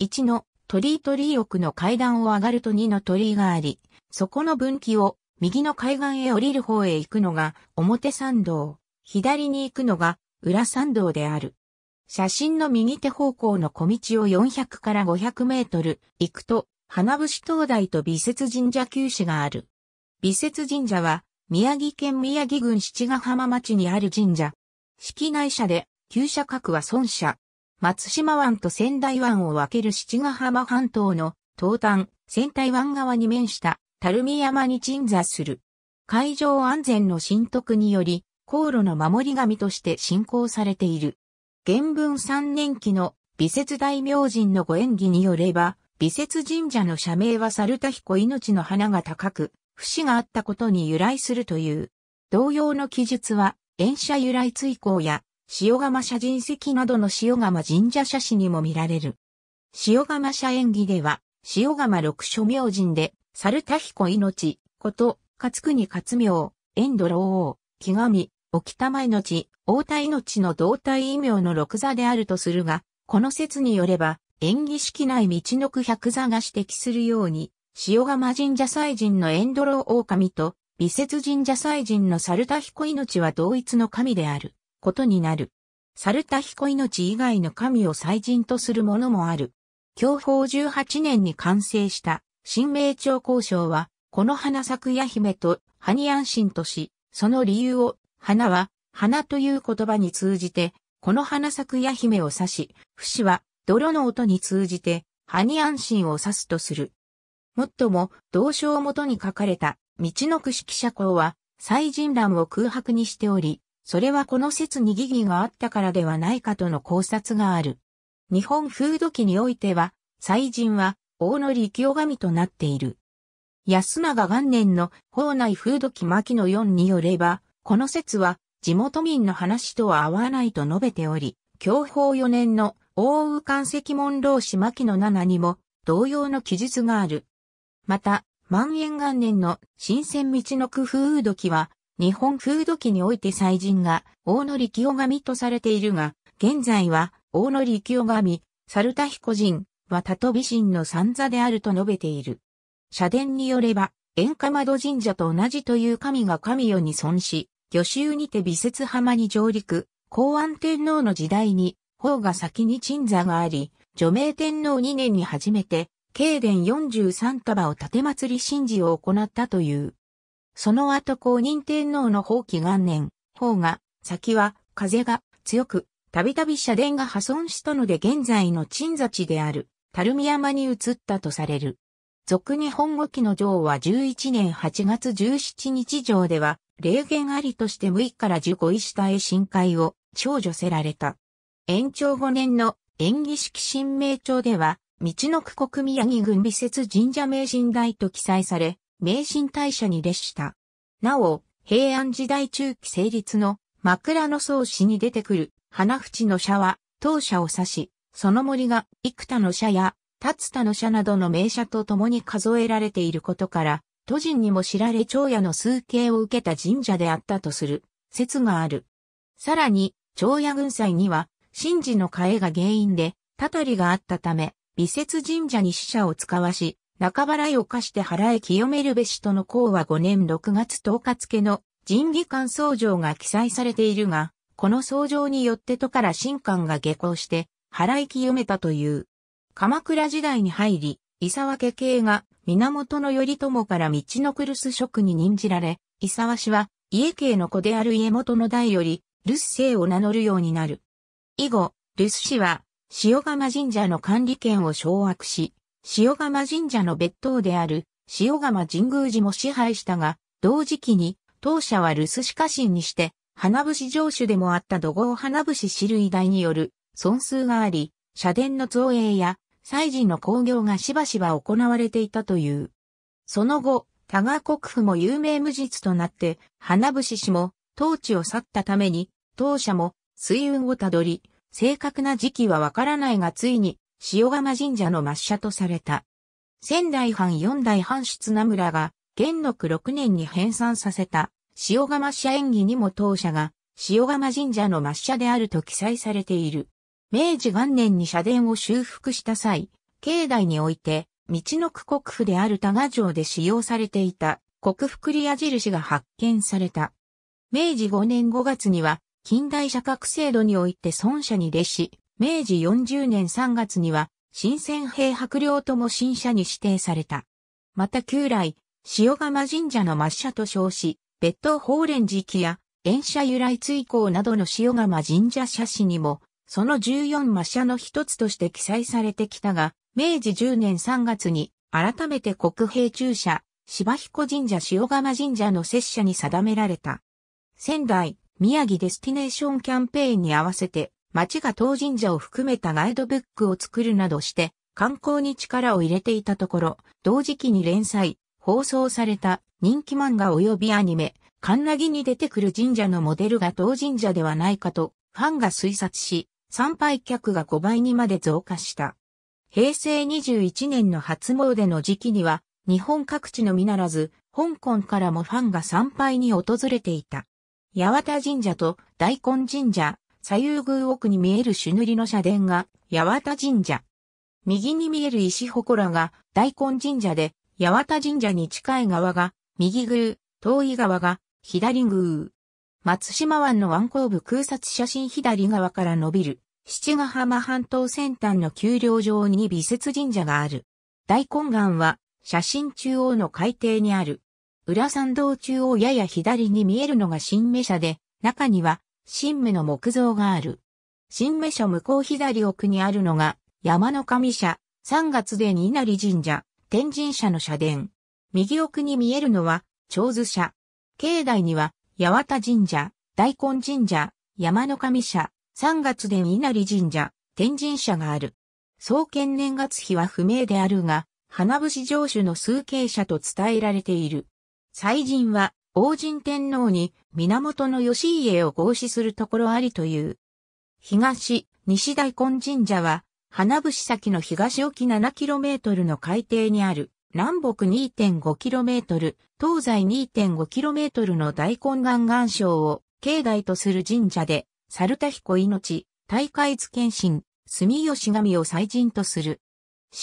1の鳥居鳥居奥の階段を上がると2の鳥居があり、そこの分岐を右の海岸へ降りる方へ行くのが表参道、左に行くのが裏参道である。写真の右手方向の小道を400から500メートル行くと、花伏灯台と美雪神社旧市がある。美雪神社は、宮城県宮城郡七ヶ浜町にある神社。式内社で、旧社格は孫社、松島湾と仙台湾を分ける七ヶ浜半島の東端、仙台湾側に面した垂水山に鎮座する。海上安全の浸徳により、航路の守り神として信仰されている。原文三年期の美節大明神のご縁起によれば、美節神社の社名は猿田彦命の花が高く、節があったことに由来するという。同様の記述は、演社由来追行や塩釜社人石などの塩釜神社写真にも見られる。塩釜社演技では、塩釜六所明人で、猿田彦命、こと、勝国勝明、遠土老王、木神、沖玉命、大田命の同体異名の六座であるとするが、この説によれば、演技式内道の区百座が指摘するように、塩釜神社祭神のエンドロ神狼と、美節神社祭神の猿田彦命は同一の神である。ことになる。サルタヒコ命以外の神を祭神とするものもある。享保18年に完成した新名朝交渉は、この花咲く矢姫とハニ安心とし、その理由を、花は、花という言葉に通じて、この花咲く矢姫を指し、不死は、泥の音に通じて、ハニ安心を指すとする。もっとも、同書をもとに書かれた、道のく式社交は、祭神欄を空白にしており、それはこの説に疑義があったからではないかとの考察がある。日本風土記においては、祭神は大野利清神となっている。安永元年の法内風土記牧野4によれば、この説は地元民の話とは合わないと述べており、享保4年の大宇関石門老子牧野7にも同様の記述がある。また、万延元年の新鮮道の工夫土器は、日本風土記において祭神が大野力清神とされているが、現在は大野力清神、猿田彦神はたと美神の三座であると述べている。社殿によれば、円か窓神社と同じという神が神代に存し、魚州にて美節浜に上陸、公安天皇の時代に、方が先に鎮座があり、除名天皇2年に初めて、慶殿43束を立祭り神事を行ったという。その後公認天皇の法棄元年、方が、先は、風が強く、たびたび社殿が破損したので現在の鎮座地である、垂水山に移ったとされる。俗日本語期の城は11年8月17日城では、霊言ありとして6位から15位下へ深海を長女せられた。延長5年の演技式新名帳では、道の区国宮城郡美節神社名神大と記載され、名神大社に列した。なお、平安時代中期成立の枕草子に出てくる花淵の社は当社を指し、その森が幾多の社や立田の社などの名社と共に数えられていることから、都人にも知られ長屋の崇敬を受けた神社であったとする説がある。さらに、長屋軍祭には、神事の替えが原因で、たたりがあったため、美節神社に死者を使わし、中払いを貸して払い清めるべしとの項は5年6月10日付の人技官僧状が記載されているが、この僧状によって都から新官が下校して、払い清めたという。鎌倉時代に入り、伊沢家系が源頼朝から道の来留守職に任じられ、伊沢氏は家系の子である家元の代より、留守姓を名乗るようになる。以後、留守氏は、塩釜神社の管理権を掌握し、塩釜神社の別当である塩釜神宮寺も支配したが、同時期に当社は留守死家臣にして、花節城主でもあった土豪花節種類代による損数があり、社殿の造営や祭事の興行がしばしば行われていたという。その後、多賀国府も有名無実となって、花節氏も当地を去ったために、当社も水運をたどり、正確な時期はわからないがついに塩釜神社の抹茶とされた。仙台藩四代藩室名村が、元禄六年に編纂させた、塩釜社演技にも当社が、塩釜神社の抹茶であると記載されている。明治元年に社殿を修復した際、境内において、道の区国府である多賀城で使用されていた国服栗矢印が発見された。明治五年五月には、近代社格制度において孫社に弟子、明治40年3月には、新鮮兵白領とも新社に指定された。また旧来、塩釜神社の抹社と称し、別当法蓮寺記や、炎社由来追行などの塩釜神社社史にも、その14抹社の一つとして記載されてきたが、明治10年3月に、改めて国兵中社、芝彦神社塩釜神社の拙者に定められた。仙台、宮城デスティネーションキャンペーンに合わせて、町が当神社を含めたガイドブックを作るなどして、観光に力を入れていたところ、同時期に連載、放送された人気漫画及びアニメ、カンナギに出てくる神社のモデルが当神社ではないかと、ファンが推察し、参拝客が5倍にまで増加した。平成21年の初詣の時期には、日本各地のみならず、香港からもファンが参拝に訪れていた。八幡神社と大根神社、左右宮奥に見える朱塗りの社殿が、八幡神社。右に見える石祠が、大根神社で、八幡神社に近い側が、右宮、遠い側が、左宮。松島湾の湾後部空撮写真左側から伸びる、七ヶ浜半島先端の丘陵上に美雪神社がある。大根岩は、写真中央の海底にある。裏山道中央やや左に見えるのが新名社で、中には神武の木造がある。神武所向こう左奥にあるのが、山の神社、三月で稲荷神社、天神社の社殿。右奥に見えるのは、長寿社。境内には、八幡神社、大根神社、山の神社、三月で稲荷神社、天神社がある。創建年月日は不明であるが、花節城主の数形者と伝えられている。祭神は、王神天皇に源義家を合祀するところありという。東、西大根神社は、花伏先の東沖 7km の海底にある、南北 2.5km、東西 2.5km の大根岩岩礁を境内とする神社で、猿田彦命、大海津謙信、住吉神を祭神とする。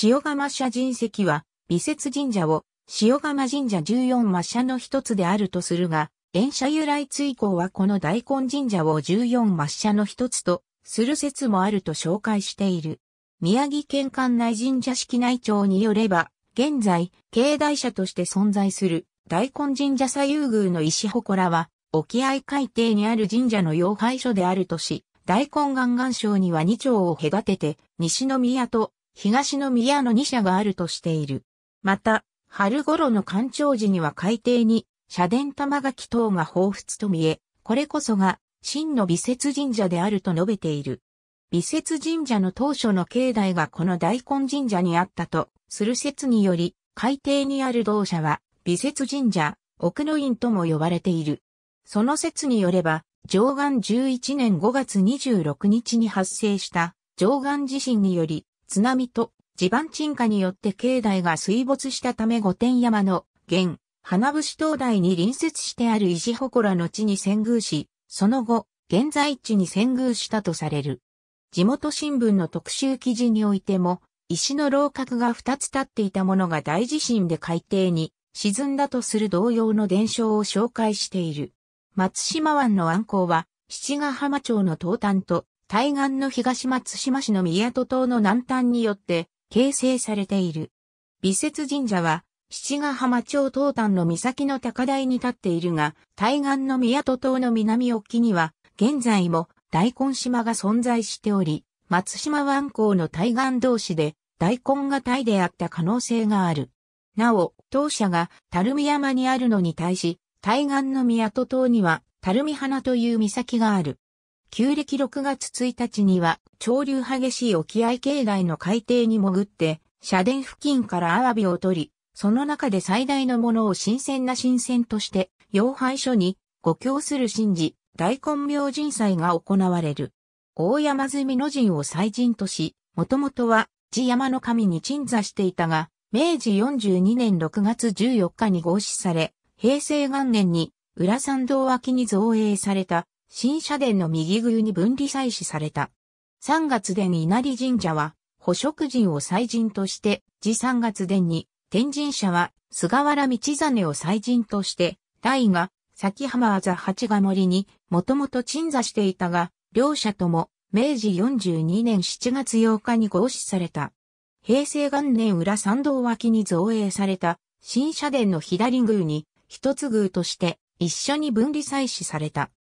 塩釜社神石は、美雪神社を塩釜神社14魔社の一つであるとするが、演社由来追行はこの大根神社を14抹社の一つとする説もあると紹介している。宮城県管内神社式内庁によれば、現在、境内社として存在する大根神社左右宮の石祠は、沖合海底にある神社の要廃所であるとし、大根岩岩省には2丁を隔てて、西宮と東宮の2社があるとしている。また、春頃の干潮時には海底に社殿玉垣等が彷彿と見え、これこそが真の美雪神社であると述べている。美雪神社の当初の境内がこの大根神社にあったとする説により、海底にある同社は美雪神社、奥の院とも呼ばれている。その説によれば、上岸11年5月26日に発生した上岸地震により津波と地盤沈下によって境内が水没したため御殿山の現、花伏灯台に隣接してある石祠の地に遷宮し、その後、現在地に遷宮したとされる。地元新聞の特集記事においても、石の楼閣が二つ立っていたものが大地震で海底に沈んだとする同様の伝承を紹介している。松島湾の湾口は、七ヶ浜町の東端と、対岸の東松島市の宮戸島の南端によって、形成されている。美雪神社は、七ヶ浜町東端の岬の高台に立っているが、対岸の宮戸島の南沖には、現在も大根島が存在しており、松島湾港の対岸同士で、大根がタイであった可能性がある。なお、当社が垂水山にあるのに対し、対岸の宮戸島には、垂水花という岬がある。旧暦6月1日には、潮流激しい沖合境内の海底に潜って、社殿付近からアワビを取り、その中で最大のものを新鮮な新鮮として、養廃所に、ご供する神事、大根明神祭が行われる。大山積の神を祭神とし、もともとは、地山の神に鎮座していたが、明治42年6月14日に合祀され、平成元年に、浦山道脇に造営された新社殿の右宮に分離祭祀された。三月殿稲荷神社は、捕食人を祭神として、次三月殿に、天神社は、菅原道真を祭神として、大が、崎浜あざ八ヶ森に、もともと鎮座していたが、両者とも、明治42年7月8日に合祀された。平成元年裏参道脇に造営された、新社殿の左宮に、一つ宮として、一緒に分離祭祀された。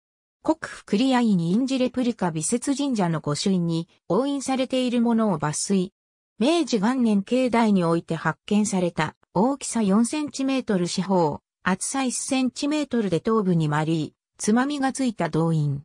国府クリアイに印字レプリカ美雪神社の御朱印に押印されているものを抜粋。明治元年境内において発見された大きさ4センチメートル四方、厚さ1センチメートルで頭部に丸い、つまみがついた動員。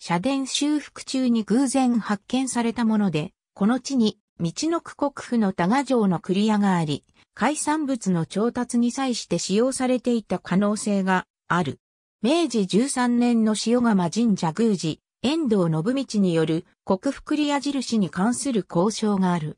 社殿修復中に偶然発見されたもので、この地に、道の区国府の多賀城のクリアがあり、海産物の調達に際して使用されていた可能性がある。明治13年の塩釜神社宮司、遠藤信道による国福利矢印に関する交渉がある。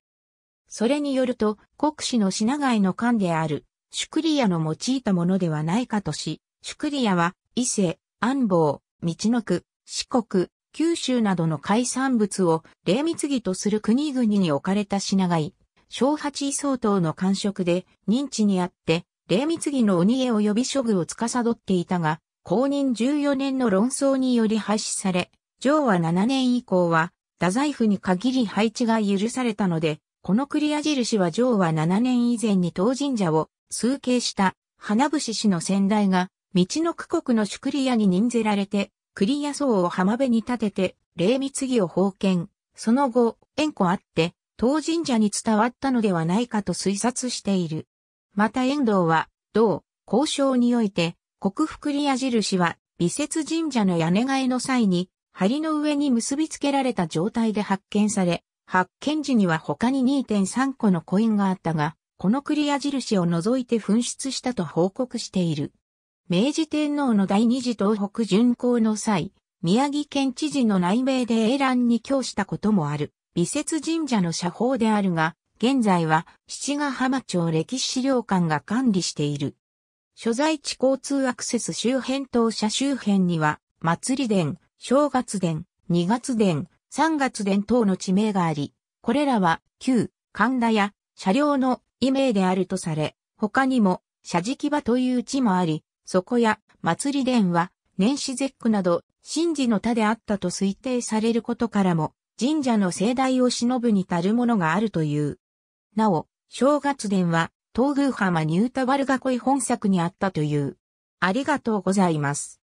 それによると、国史の品外の官である、宿利アの用いたものではないかとし、宿利アは、伊勢、安房、道の区、四国、九州などの海産物を霊密儀とする国々に置かれた品外、小八位相当の官職で認知にあって、霊密儀の鬼へ及び処具を司っていたが、公認14年の論争により廃止され、上は7年以降は、太宰府に限り配置が許されたので、このクリア印は上は7年以前に当神社を崇敬した花伏氏の先代が、道の区国の宿リアに任ぜられて、クリア層を浜辺に立てて、霊密儀を奉献。その後、縁故あって、当神社に伝わったのではないかと推察している。また遠藤は、同、交渉において、国福利矢印は、美雪神社の屋根替えの際に、梁の上に結び付けられた状態で発見され、発見時には他に2.3個のコインがあったが、このクリア印を除いて紛失したと報告している。明治天皇の第二次東北巡行の際、宮城県知事の内命で英蘭に供したこともある、美雪神社の社宝であるが、現在は七ヶ浜町歴史資料館が管理している。所在地交通アクセス周辺当社周辺には、祭り殿、正月殿、二月殿、三月殿等の地名があり、これらは、旧、神田や、車両の異名であるとされ、他にも、車敷場という地もあり、そこや、祭り殿は、年始絶句など、神事の他であったと推定されることからも、神社の盛大を忍ぶに足るものがあるという。なお、正月殿は、東宮浜ニュータワルが恋本作にあったという。ありがとうございます。